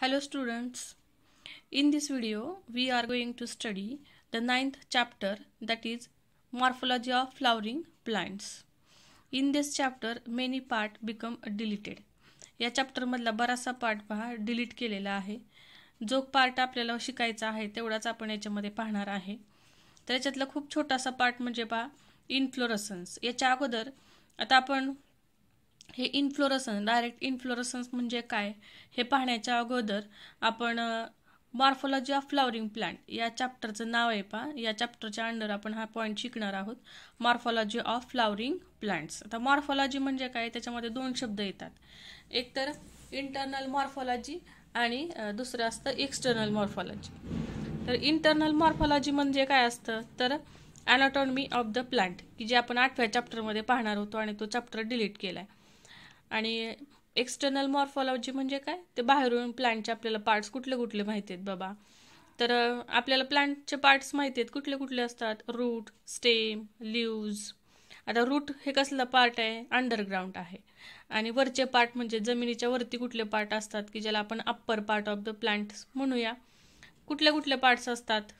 Hello students, in this video we are going to study the ninth chapter that is Morphology of flowering plants in this chapter many part become deleted या चॅप्टरमधला बराचसा part पहा delete केलेला आहे जो part आपल्याला शिकायचा आहे तेवढाच आपण याच्यामध्ये पाहणार आहे तर याच्यातला खूप छोटासा पार्ट म्हणजे पहा इन्फ्लोरसन्स याच्या अगोदर आता आपण हे इन्फ्लोरसन्स डायरेक्ट इन्फ्लोरसन्स म्हणजे काय हे पाहण्याच्या अगोदर आपण मॉर्फॉलॉजी ऑफ फ्लॉवरिंग प्लांट या चॅप्टरचं नाव आहे पहा या चॅप्टरच्या अंडर आपण हा पॉईंट शिकणार आहोत मॉर्फॉलॉजी ऑफ फ्लॉवरिंग प्लांट्स आता मॉर्फॉलॉजी म्हणजे काय त्याच्यामध्ये दोन शब्द येतात एक तर इंटरनल मॉर्फॉलॉजी आणि दुसरं असतं एक्सटर्नल मॉर्फॉलॉजी तर इंटरनल मॉर्फॉलॉजी म्हणजे काय असतं तर ॲनाटॉमी ऑफ द प्लांट की जे आपण आठव्या चॅप्टरमध्ये पाहणार होतो आणि तो चॅप्टर डिलीट केला आहे आणि एक्सटर्नल मॉर्फॉलॉजी म्हणजे काय ते बाहेरून प्लांटचे आपल्याला पार्ट्स कुठले कुठले माहिती आहेत बाबा तर आपल्याला प्लांटचे पार्ट्स माहिती आहेत कुठले कुठले असतात रूट स्टेम लिव्ज आता रूट हे कसलं पार्ट आहे अंडरग्राऊंड आहे आणि वरचे पार्ट म्हणजे जमिनीच्या वरती कुठले पार्ट असतात की ज्याला आपण upper part of the plant म्हणूया कुठले कुठले पार्ट्स असतात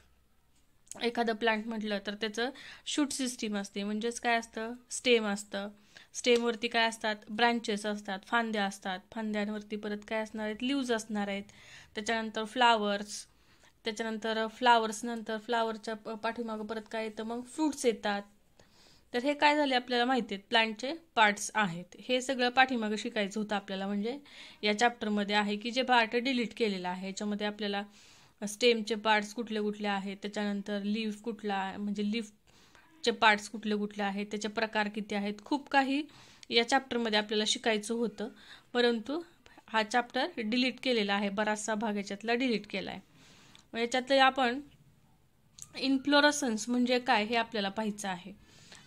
एखादं प्लांट म्हटलं तर त्याचं शूट सिस्टीम असते म्हणजेच काय असतं स्टेम असतं स्टेमवरती काय असतात ब्रांचेस असतात फांद्या असतात फांद्यांवरती परत काय असणार आहेत लिव्ज असणार आहेत त्याच्यानंतर फ्लावर्स त्याच्यानंतर फ्लावर्स नंतर फ्लावरच्या पाठीमागं परत काय येतं मग फ्रुट्स येतात तर हे काय झाले आपल्याला माहिती आहेत प्लांटचे पार्ट्स आहेत हे सगळं पाठीमागं शिकायचं होतं आपल्याला म्हणजे या चॅप्टरमध्ये आहे की जे पार्ट डिलीट केलेलं आहे याच्यामध्ये आपल्याला स्टेमचे पार्ट्स कुठले कुठले आहेत त्याच्यानंतर लीफ कुठला म्हणजे लीफ चे पार्ट्स कुठले कुठले आहेत त्याचे प्रकार किती आहेत खूप काही या चॅप्टरमध्ये आपल्याला शिकायचं होतं परंतु हा चॅप्टर डिलीट केलेला आहे बराचसा भाग याच्यातला डिलीट केला आहे याच्यातले आपण इन्फ्लोरसन्स म्हणजे काय हे आपल्याला पाहायचं आहे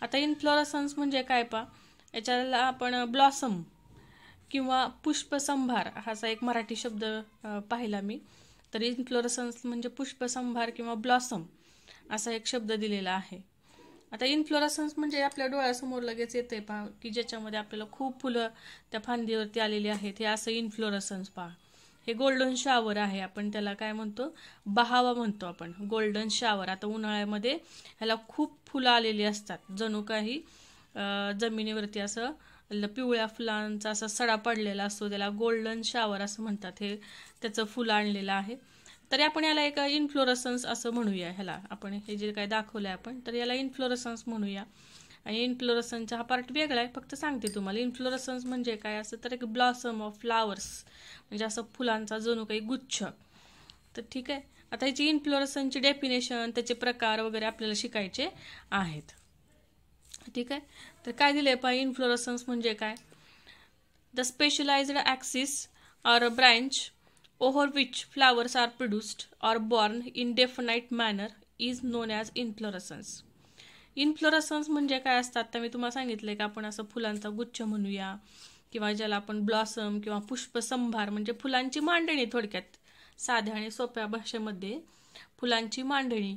आता इन्फ्लोरसन्स म्हणजे काय पा याच्याला आपण ब्लॉसम किंवा पुष्पसंभार हाचा एक मराठी शब्द पाहिला मी तर इन्फ्लोरसन्स म्हणजे पुष्पसंभार किंवा ब्लॉसम असा एक शब्द दिलेला आहे आता इन्फ्लोरसन्स म्हणजे आपल्या डोळ्यासमोर लगेच येते पहा की ज्याच्यामध्ये आपल्याला खूप फुलं त्या फांदीवरती आलेली आहेत हे असं इन्फ्लोरसन्स पहा हे गोल्डन शावर आहे आपण त्याला काय म्हणतो बहावा म्हणतो आपण गोल्डन शावर आता उन्हाळ्यामध्ये ह्याला खूप फुलं आलेली असतात जणू काही जमिनीवरती असं पिवळ्या फुलांचा असा सडा पडलेला असतो त्याला गोल्डन शावर असं म्हणतात हे त्याचं फुलं आणलेलं आहे तरी आपण याला एक इन्फ्लोरसन्स असं म्हणूया ह्याला आपण हे जे काय दाखवलं आहे आपण तर याला इन्फ्लोरसन्स म्हणूया आणि इन्फ्लोरसनचा हा पार्ट वेगळा आहे फक्त सांगते तुम्हाला इन्फ्लोरसन्स म्हणजे काय असं तर एक ब्लॉसम ऑफ फ्लावर्स म्हणजे असं फुलांचा जणू काही गुच्छ तर ठीक आहे आता ह्याची इन्फ्लोरसनची डेफिनेशन त्याचे प्रकार वगैरे आपल्याला शिकायचे आहेत ठीक आहे तर काय दिलं आहे पहा इन्फ्लोरसन्स म्हणजे काय the specialised axis or branch over which flowers are produced or born in definite manner is known as inflorescence. Inflorescence म्हणजे काय असतात तर मी तुम्हाला सांगितलं की आपण असं फुलांचा गुच्छ म्हणूया किंवा ज्याला आपण ब्लॉसम किंवा पुष्पसंभार म्हणजे फुलांची मांडणी थोडक्यात साध्या आणि सोप्या भाषेमध्ये फुलांची मांडणी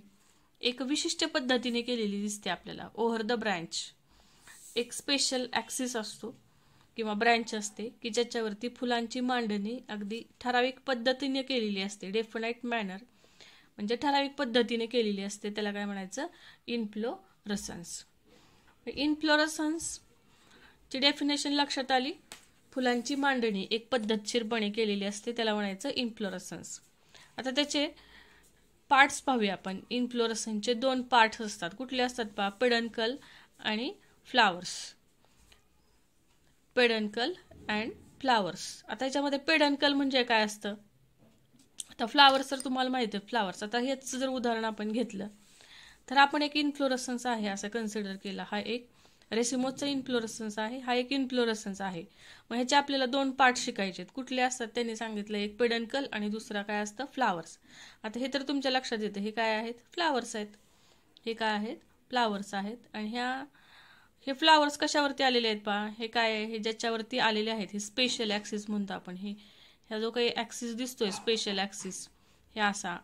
एक विशिष्ट पद्धतीने केलेली दिसते आपल्याला ओव्हर द ब्रँच एक स्पेशल ॲक्सिस असतो किंवा ब्रँच असते की ज्याच्यावरती फुलांची मांडणी अगदी ठराविक पद्धतीने केलेली असते डेफिनाईट मॅनर म्हणजे ठराविक पद्धतीने केलेली असते त्याला काय म्हणायचं इन्फ्लोरसन्स इन्फ्लोरसन्सची डेफिनेशन लक्षात आली फुलांची मांडणी एक पद्धतशीरपणे केलेली असते त्याला म्हणायचं इन्फ्लोरसन्स आता त्याचे पार्ट्स पाहूया आपण इन्फ्लोरसनचे दोन पार्ट्स असतात कुठले असतात पा पिडनकल आणि फ्लावर्स पेडनकल अँड फ्लावर्स आता याच्यामध्ये पेडनकल म्हणजे काय असतं आता फ्लावर्स तर तुम्हाला माहिती आहे फ्लावर्स आता हेच जर उदाहरण आपण घेतलं तर आपण एक इन्फ्लोरसन्स आहे असं कन्सिडर केला हा एक रेसिमोजचा इन्फ्लोरसन्स आहे हा एक इन्फ्लोरसन्स आहे मग ह्याचे आपल्याला दोन पार्ट शिकायचे आहेत कुठले असतात त्यांनी सांगितलं एक पेडनकल आणि दुसरा काय असतं फ्लावर्स आता हे तर तुमच्या लक्षात येतं हे काय आहेत फ्लावर्स आहेत हे काय आहेत फ्लावर्स आहेत आणि ह्या हे फ्लावर्स कशावरती आलेले आहेत पहा हे काय आहे हे ज्याच्यावरती आलेले आहेत हे स्पेशल ॲक्सिस म्हणतो आपण हे ह्या जो काही ॲक्सिस दिसतोय स्पेशल ॲक्सिस हे असा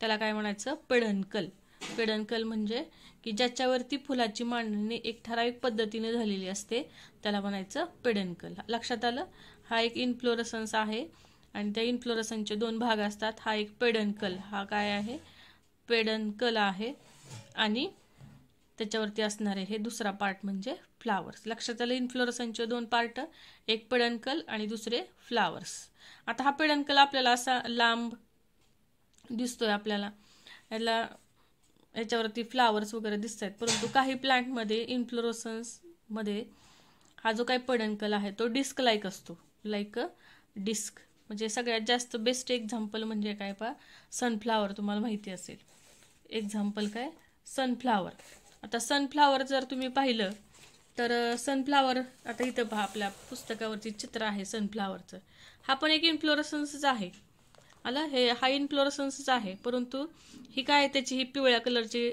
त्याला काय म्हणायचं पेडनकल पेडनकल म्हणजे की ज्याच्यावरती फुलाची मांडणी एक ठराविक पद्धतीने झालेली असते त्याला म्हणायचं पेडनकल लक्षात आलं हा एक इन्फ्लोरसन्स आहे आणि त्या इन्फ्लोरसनचे दोन भाग असतात हा एक पेडनकल हा काय आहे पेडनकल आहे आणि त्याच्यावरती असणारे हे दुसरा पार्ट म्हणजे फ्लावर्स लक्षात आलं इन्फ्लोरसनचे दोन पार्ट एक पेडनकल आणि दुसरे फ्लावर्स आता हा पेडनकल आपल्याला असा लांब दिसतोय आपल्याला याला याच्यावरती फ्लावर्स वगैरे दिसत आहेत परंतु काही प्लांटमध्ये इन्फ्लोरसन्समध्ये हा जो काही पडणकल आहे तो डिस्क लाईक असतो लाईक डिस्क म्हणजे सगळ्यात जास्त बेस्ट एक्झाम्पल म्हणजे काय पा सनफ्लावर तुम्हाला माहिती असेल एक्झाम्पल काय सनफ्लावर आता सनफ्लावर जर तुम्ही पाहिलं तर सनफ्लावर आता इथं पहा आपल्या पुस्तकावरती चित्र आहे सनफ्लावरचं हा पण एक इन्फ्लोरसन्सच आहे आला हे हा इन्फ्लोरसन्सच आहे परंतु ही काय त्याची ही पिवळ्या कलरची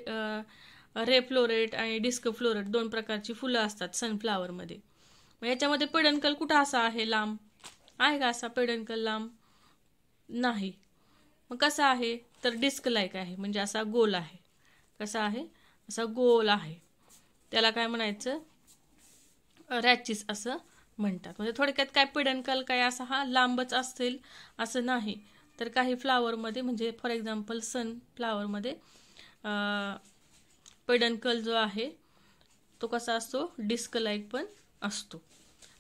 रे फ्लोरेट आणि डिस्क फ्लोरेट दोन प्रकारची फुलं असतात सनफ्लावरमध्ये मग याच्यामध्ये पेडनकल कुठं असा आहे लांब आहे का असा पेडनकल लांब नाही मग कसा आहे तर डिस्क लाईक आहे म्हणजे असा गोल आहे कसा आहे असा गोल आहे त्याला काय म्हणायचं रॅचिस असं म्हणतात म्हणजे थोडक्यात काय पिडनकल काय असा हा लांबच असेल असं नाही तर काही फ्लावरमध्ये म्हणजे फॉर एक्झाम्पल सन फ्लावरमध्ये पिडनकल जो आहे तो कसा असतो डिस्क लाईक पण असतो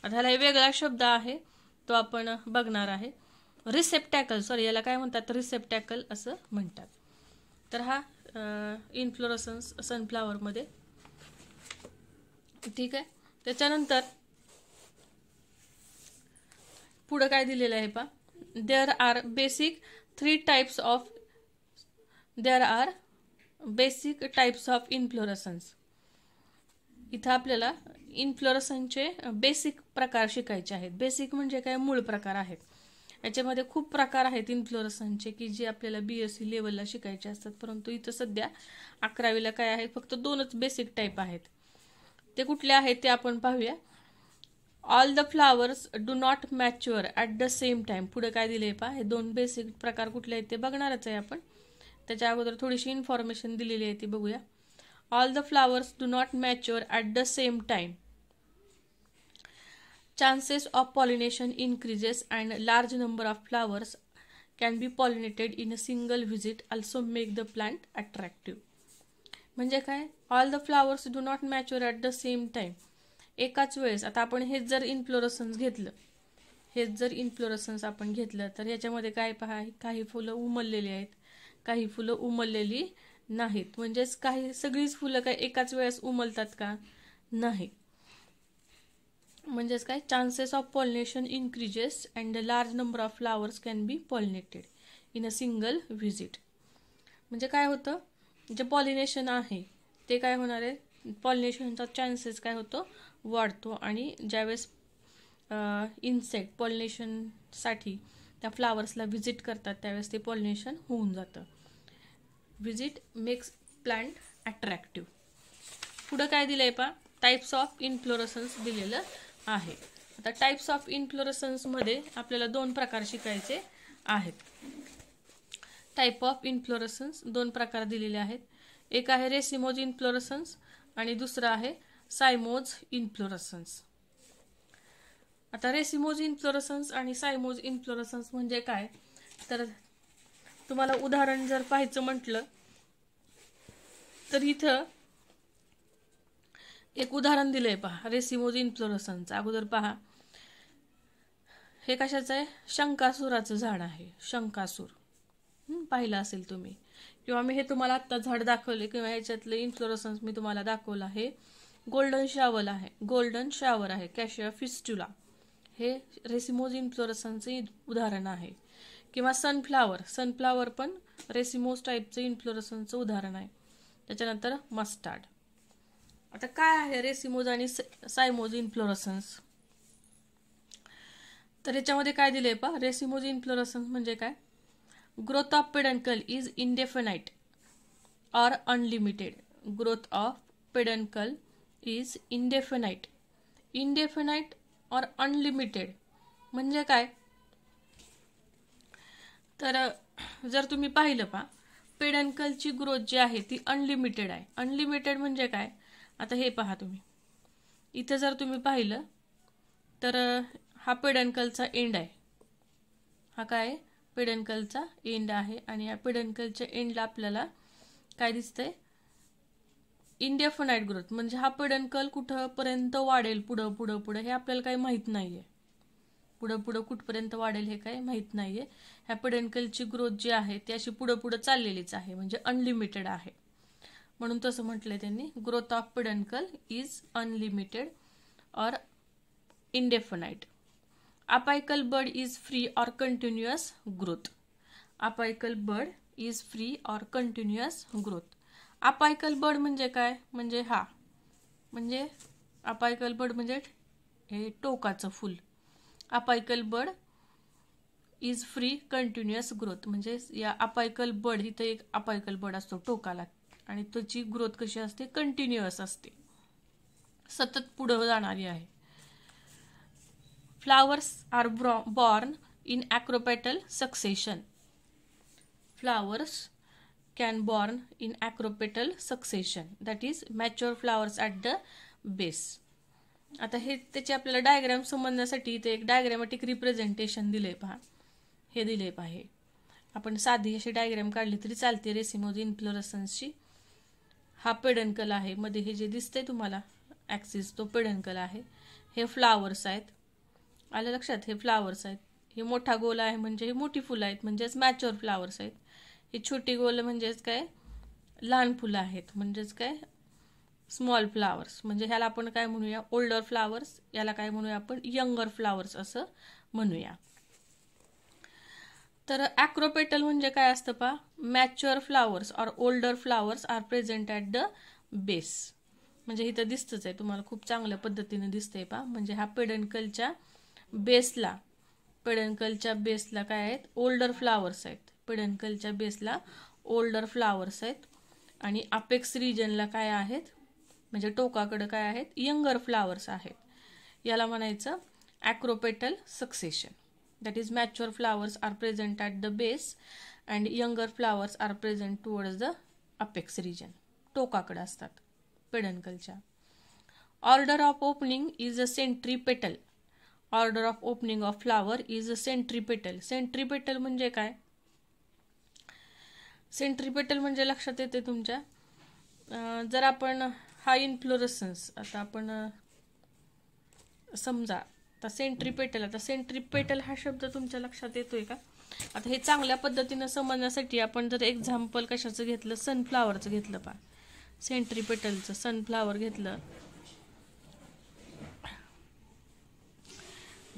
आता ह्याला वेगळा शब्द आहे तो आपण बघणार आहे रिसेप्टॅकल सॉरी याला काय म्हणतात रिसेप्टॅकल असं म्हणतात तर हा इन्फ्लोरसन्स सनफ्लावरमध्ये ठीक आहे त्याच्यानंतर पुढं काय दिलेलं आहे पा there are basic three types of there are basic types of inflorescence इथं आपल्याला इन्फ्लोरसनचे बेसिक प्रकार शिकायचे आहेत बेसिक म्हणजे काय मूळ प्रकार आहेत याच्यामध्ये खूप प्रकार आहेत इन्फ्लोरसनचे की जे आपल्याला बी एस सी लेवलला शिकायचे असतात परंतु इथं सध्या अकरावीला काय आहे फक्त दोनच बेसिक टाईप आहेत ते कुठले आहेत ते आपण पाहूया all the flowers do not mature at the same time पुढे काय दिले पा हे दोन बेसिक प्रकार कुठले आहेत ते बघणारच आहे आपण त्याच्या अगोदर थोडीशी इन्फॉर्मेशन दिलेली आहे ती बघूया all the flowers do not mature at the same time chances of pollination increases and large number of flowers can be pollinated in a single visit also make the plant attractive म्हणजे काय all the flowers do not mature at the same time एकाच वेळेस आता आपण हेच जर इन्फ्लोरसन्स घेतलं हेच जर इन्फ्लोरसन्स आपण घेतलं तर ह्याच्यामध्ये काय पहा काही फुलं उमललेली आहेत काही फुलं उमललेली नाहीत म्हणजेच काही सगळीच फुलं काय एकाच वेळेस उमलतात का नाही म्हणजेच काय chances of pollination increases and a large number of flowers can be pollinated in a single visit म्हणजे काय होतं जे पॉलिनेशन आहे ते काय होणार आहे पॉलिनेशनचा चान्सेस काय होतो वाढतो आणि ज्यावेळेस इन्सेक्ट पॉलिनेशनसाठी त्या फ्लावर्सला व्हिजिट करतात त्यावेळेस ते पॉलिनेशन होऊन जातं व्हिजिट मेक्स प्लांट अट्रॅक्टिव्ह पुढं काय दिलं आहे पा टाईप्स ऑफ इन्फ्लोरसन्स दिलेलं आहे आता टाइप्स ऑफ इन्फ्लोरसन्समध्ये आपल्याला दोन प्रकार शिकायचे आहेत टाईप ऑफ इन्फ्लोरसन्स दोन प्रकार दिलेले आहेत एक आहे रेसिमोज इन्फ्लोरसन्स आणि दुसरा आहे सायमोज इन्फ्लोरसन्स आता रेसिमोज इन्फ्लोरसन्स आणि सायमोज इन्फ्लोरसन्स म्हणजे काय तर तुम्हाला उदाहरण जर पाहायचं म्हटलं तर इथं एक उदाहरण दिलंय पहा रेसिमोजिन फ्लोरसनचं अगोदर पहा हे कशाचं आहे शंकासुराचं झाड आहे शंकासूर पाहिलं असेल तुम्ही किंवा मी हे तुम्हाला आत्ता झाड दाखवले किंवा याच्यातले इन्फ्लोरसन्स मी तुम्हाला दाखवलं आहे गोल्डन शावल आहे गोल्डन शावर आहे कॅशिया फिस्ट्युला हे रेसिमोज इन्फ्लोरसनचे उदाहरण आहे किंवा सनफ्लावर सनफ्लावर पण रेसिमोज टाईपचं इन्फ्लोरसनचं उदाहरण आहे त्याच्यानंतर मस्टार्ड आता काय आहे रेसिमोज आणि सायमोज इन्फ्लोरसन्स तर याच्यामध्ये काय दिले आहे रेसिमोज इन्फ्लोरसन्स म्हणजे काय growth of peduncle is indefinite or unlimited growth of peduncle is indefinite indefinite or unlimited म्हणजे काय तर जर तुम्ही पाहिलं पा पेडनकलची ग्रोथ जी आहे ती अनलिमिटेड आहे अनलिमिटेड म्हणजे काय आता हे पहा तुम्ही इथं जर तुम्ही पाहिलं तर हा पेडनकलचा एंड आहे हा काय आहे पेडनकलचा एंड आहे आणि या पेडनकलच्या एंडला आपल्याला काय दिसतंय इंडिया फनाईट ग्रोथ म्हणजे हा पेडनकल कुठंपर्यंत वाढेल पुढं पुढं पुढं हे आपल्याला काही माहीत नाही आहे पुढं पुढं कुठपर्यंत वाढेल हे काही माहीत नाही आहे ह्या पेडनकलची ग्रोथ जी आहे ती अशी पुढं पुढं चाललेलीच आहे म्हणजे अनलिमिटेड आहे म्हणून तसं म्हटलंय त्यांनी growth of peduncle is unlimited और indefinite apical bud is free और continuous growth apical bud is free और कंटिन्युअस ग्रोथ अपायकल बर्ड म्हणजे काय म्हणजे हा म्हणजे अपायकल बर्ड म्हणजे हे टोकाचं फुल apical bud is free continuous growth म्हणजे या अपायकल बर्ड इथं एक अपायकल बर्ड असतो टोकाला आणि त्याची ग्रोथ कशी असते कंटिन्युअस असते सतत पुढं जाणारी आहे फ्लावर्स आर ब्रॉ born in acropetal succession flowers can born in acropetal succession that is mature flowers at the base आता हे त्याचे आपल्याला डायग्राम समजण्यासाठी ते एक डायग्रॅमॅटिक रिप्रेझेंटेशन दिले पहा हे दिले पाहिजे आपण साधी अशी डायग्रॅम काढली तरी चालते रेसिमोज इन्फ्लोरसन्सची हा पेडनकल आहे मध्ये हे जे दिसतंय तुम्हाला ॲक्सिस तो पेडनकल आहे हे फ्लावर्स आहेत आलं लक्षात हे फ्लावर्स आहेत हे मोठा गोल आहे म्हणजे हे मोठी फुलं आहेत म्हणजेच मॅच्युअर फ्लावर्स आहेत हे छोटी गोल म्हणजेच काय लहान फुलं आहेत म्हणजेच काय स्मॉल फ्लावर्स म्हणजे ह्याला आपण काय म्हणूया ओल्डर फ्लावर्स याला काय म्हणूया आपण यंगर फ्लावर्स असं म्हणूया तर ॲक्रोपेटल म्हणजे काय असतं पा mature flowers or older flowers are present at the base म्हणजे इथं दिसतंच आहे तुम्हाला खूप चांगल्या पद्धतीने दिसतंय पा म्हणजे ह्या पेडनकलच्या बेसला पेडनकलच्या बेसला काय आहेत ओल्डर फ्लावर्स आहेत पेडनकलच्या बेसला ओल्डर फ्लावर्स आहेत आणि आपेक्स रिजनला काय आहेत म्हणजे टोकाकडं काय आहेत यंगर फ्लावर्स आहेत याला म्हणायचं acropetal succession that is mature flowers are present at the base and younger flowers are present towards the apex region टोकाकडे असतात पेडनकलच्या order of opening is a centripetal order of opening of flower is a centripetal centripetal म्हणजे काय centripetal म्हणजे लक्षात येते तुमच्या जर आपण हाय इन्फ्लोरसन्स आता आपण समजा आता सेंट्रीपेटल आता सेंट्रीपेटल हा शब्द तुमच्या लक्षात येतोय का आता हे चांगल्या पद्धतीनं समजण्यासाठी आपण जर एक्झाम्पल कशाचं घेतलं सनफ्लावरचं घेतलं पा सेंट्रीपेटलचं सनफ्लावर घेतलं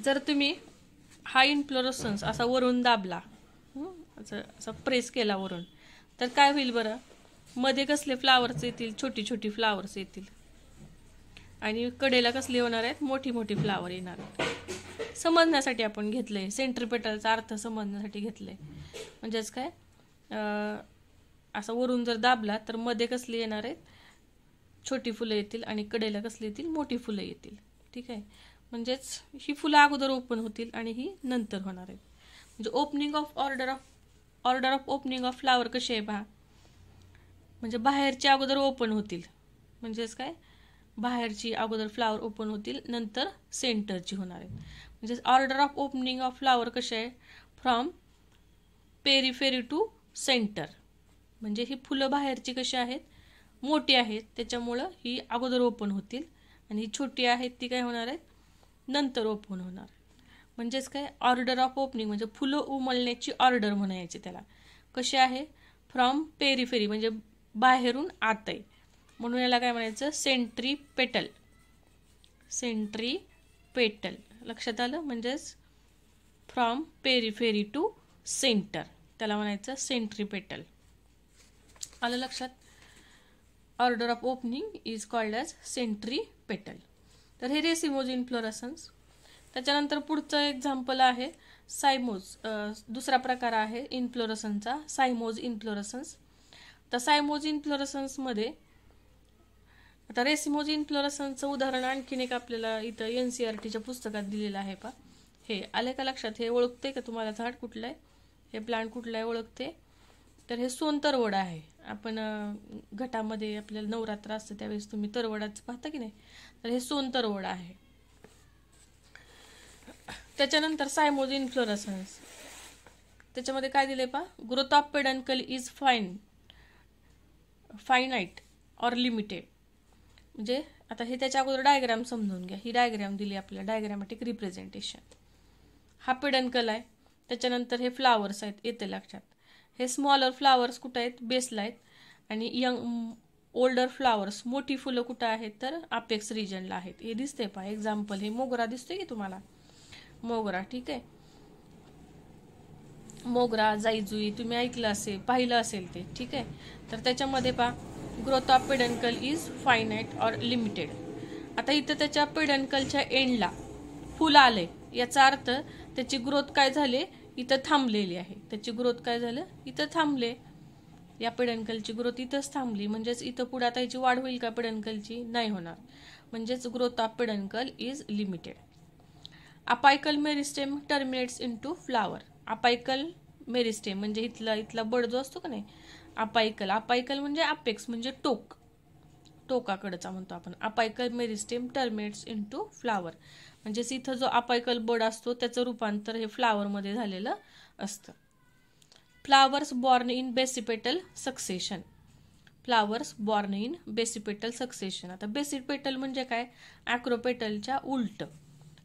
जर तुम्ही हा इन्फ्लोरसन्स असा वरून दाबला असं असा प्रेस केला वरून तर काय होईल बरं मध्ये कसले फ्लावर्स येतील छोटी छोटी फ्लावर्स येतील आणि कडेला कसली होणार आहेत मोठी मोठी फ्लावर येणार आहेत समजण्यासाठी आपण घेतलं आहे सेंटर पेटलचा अर्थ समजण्यासाठी घेतलं आहे म्हणजेच काय असं वरून जर दाबला तर मध्ये कसली येणार आहेत छोटी फुलं येतील आणि कडेला कसली येतील मोठी फुलं येतील ठीक आहे म्हणजेच ही फुलं अगोदर ओपन होतील आणि ही नंतर होणार आहेत म्हणजे opening of order of order of opening of flower कशी आहे पहा म्हणजे बाहेरच्या अगोदर ओपन होतील म्हणजेच काय बाहेरची अगोदर फ्लावर ओपन होतील नंतर सेंटरची होणार आहे म्हणजे order of opening of flower कसे आहे फ्रॉम पेरीफेरी टू सेंटर म्हणजे ही फुलं बाहेरची कशी आहेत मोठी आहेत त्याच्यामुळं ही अगोदर ओपन होतील आणि ही छोटी आहेत ती काय होणार आहेत नंतर ओपन होणार म्हणजेच काय ऑर्डर ऑफ ओपनिंग म्हणजे फुलं उमलण्याची ऑर्डर म्हणायची त्याला कशी आहे फ्रॉम पेरीफेरी म्हणजे बाहेरून आत आहे म्हणून याला काय म्हणायचं सेंट्री पेटल सेंट्री पेटल लक्षात आलं म्हणजेच फ्रॉम पेरीफेरी टू सेंटर त्याला म्हणायचं सेंट्री पेटल आलं लक्षात order of opening is called as centripetal तर हे रेसिमोज इन त्याच्यानंतर पुढचं एक्झाम्पल आहे सायमोज दुसरा प्रकार आहे इन्फ्लोरसनचा सायमोज इन्फ्लोरसन्स तर सायमोज इन्फ्लोरसन्समध्ये आता रेसिमोज इन्फ्लोरसनचं उदाहरण आणखीन एक आपल्याला इथं एन सी आर e टीच्या पुस्तकात दिलेलं आहे पा हे आले का लक्षात हे ओळखते का तुम्हाला झाड कुठलं आहे हे प्लांट कुठलं आहे ओळखते तर हे सोन तरवडा आहे आपण घटामध्ये आपल्याला नवरात्र असतं त्यावेळेस तुम्ही तरवडाच पाहता की नाही तर हे सोन तरवडा आहे त्याच्यानंतर सायमोज इन्फ्लोरसन्स त्याच्यामध्ये काय दिले पा growth of peduncle is fine finite or limited म्हणजे आता हे त्याच्या अगोदर डायग्राम समजून घ्या ही डायग्राम दिली आपल्याला डायग्रॅमॅटिक रिप्रेझेंटेशन हा पेडनकल आहे त्याच्यानंतर हे फ्लावर्स आहेत येते लक्षात हे स्मॉलर फ्लावर्स कुठं आहेत बेसला आहेत आणि यंग ओल्डर फ्लावर्स मोठी फुलं कुठं आहेत तर आपेक्स रिजनला आहेत हे दिसते पहा एक्झाम्पल हे मोगरा दिसतोय की तुम्हाला मोगरा ठीक आहे मोगरा जाईजुई तुम्ही ऐकलं असेल पाहिलं असेल ते ठीक आहे तर त्याच्यामध्ये पहा growth of peduncle is finite or limited आता इथं त्याच्या पिडनकलच्या एंडला फुल आलंय याचा अर्थ त्याची ग्रोथ काय झाली इथं थांबलेली आहे त्याची ग्रोथ काय झालं इथं थांबले या पिडनकलची ग्रोथ इथंच थांबली म्हणजेच इथं पुढे आता याची वाढ होईल का पिडनकलची नाही होणार म्हणजेच growth of peduncle is limited apical meristem terminates into flower apical meristem म्हणजे इथला इथला बड जो असतो का नाही अपायकल अपायकल म्हणजे अपेक्स म्हणजे टोक टोकाकडचा म्हणतो आपण apical meristem terminates to flower म्हणजेच इथं जो अपायकल बर्ड असतो त्याचं रूपांतर हे फ्लावरमध्ये झालेलं असतं flowers born in basipetal succession flowers born in basipetal succession आता बेसिपेटल म्हणजे काय ॲक्रोपेटलच्या उलट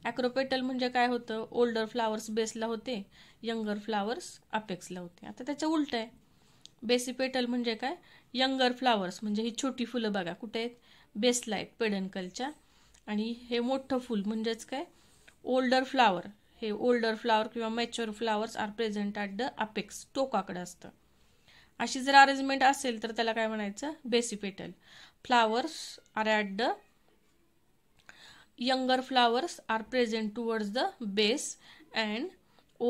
ॲक्रोपेटल म्हणजे काय होतं ओल्डर फ्लावर्स बेसला होते यंगर फ्लावर्स अपेक्सला होते आता त्याच्या उलट आहे बेसिपेटल म्हणजे काय यंगर फ्लावर्स म्हणजे ही छोटी फुलं बघा कुठे आहेत बेसलाईट पेडनकलच्या आणि हे मोठं फूल म्हणजेच काय ओल्डर फ्लावर हे ओल्डर फ्लावर किंवा mature flowers are present at the apex टोकाकडे असतं अशी जर अरेंजमेंट असेल तर त्याला काय म्हणायचं basipetal flowers are at the younger flowers are present towards the base and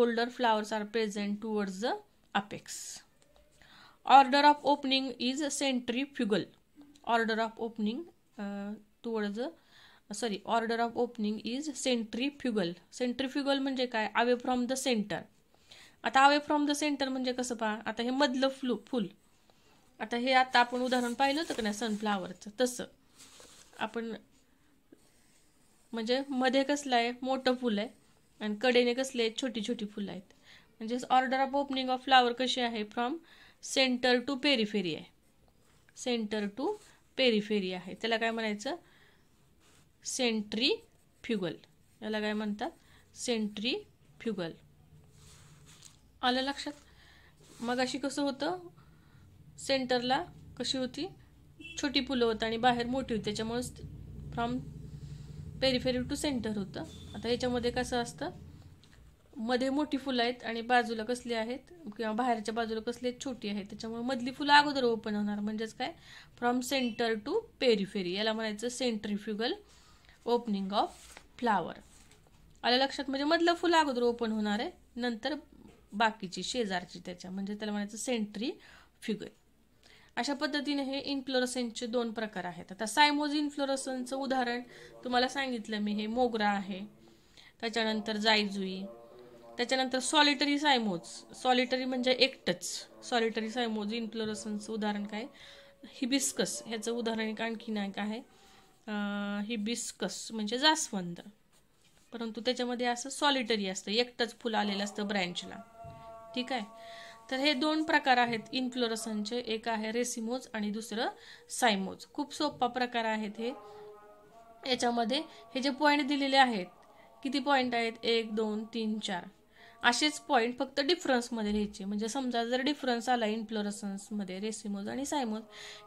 older flowers are present towards the apex order of opening is fugal order of opening towards sorry order of opening is centrifugal म्हणजे काय away from the centre आता away from the centre म्हणजे कसं पहा आता हे मधलं flu फुल आता हे आता आपण उदाहरण पाहिलं होतं का नाही सनफ्लावरचं तसं आपण म्हणजे मध्ये कसलं आहे मोठं फुल आहे आणि कडेने कसले छोटी छोटी फुलं आहेत म्हणजे order of opening of flower कशी आहे फ्रॉम सेंटर टू पेरिफेरी आहे सेंटर टू पेरिफेरी आहे त्याला काय म्हणायचं सेंट्री फ्युगल याला काय म्हणतात सेंट्री फ्युगल आलं लक्षात मग अशी कसं होतं सेंटरला कशी होती छोटी पुलं होतं आणि बाहेर मोठी होती त्याच्यामुळेच फ्रॉम पेरिफेरी टू सेंटर होतं आता याच्यामध्ये कसं असतं मध्ये मोठी फुलं आहेत आणि बाजूला कसली आहेत किंवा बाहेरच्या बाजूला कसली आहेत छोटी आहेत त्याच्यामुळे मधली फुलं अगोदर ओपन होणार म्हणजेच काय फ्रॉम सेंटर टू पेरीफेरी याला म्हणायचं सेंट्रीफ्युगल ओपनिंग ऑफ फ्लावर आल्या लक्षात म्हणजे मधलं फुलं अगोदर ओपन होणार आहे नंतर बाकीची शेजारची त्याच्या म्हणजे त्याला म्हणायचं सेंट्री फ्युगल अशा पद्धतीने हे इन्फ्लोरसेनचे दोन प्रकार आहेत आता सायमोज इन्फ्लोरसनचं उदाहरण तुम्हाला सांगितलं मी हे मोगरा आहे त्याच्यानंतर जायजुई त्याच्यानंतर सॉलिटरी सायमोज सॉलिटरी म्हणजे एकटच सॉलिटरी सायमोज इन्फ्लोरसनचं उदाहरण काय हिबिस्कस ह्याचं उदाहरण एक आणखीन एक आहे हिबिस्कस म्हणजे जास्वंद परंतु त्याच्यामध्ये असं सॉलिटरी असतं एकटंच फुलं आलेलं असतं ब्रँचला ठीक आहे तर हे दोन प्रकार आहेत इन्फ्लोरसनचे एक आहे रेसिमोज आणि दुसरं सायमोज खूप सोपा प्रकार आहेत हे याच्यामध्ये हे जे पॉईंट दिलेले आहेत किती पॉईंट आहेत एक दोन तीन चार असेच पॉईंट फक्त डिफरन्समध्ये लिहायचे म्हणजे समजा जर डिफरन्स आला इन्फ्लोरसन्समध्ये रेसिमोज आणि सायमोज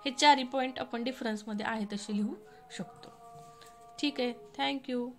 हे चारही पॉईंट आपण डिफरन्समध्ये आहेत तसे लिहू शकतो ठीक आहे थँक्यू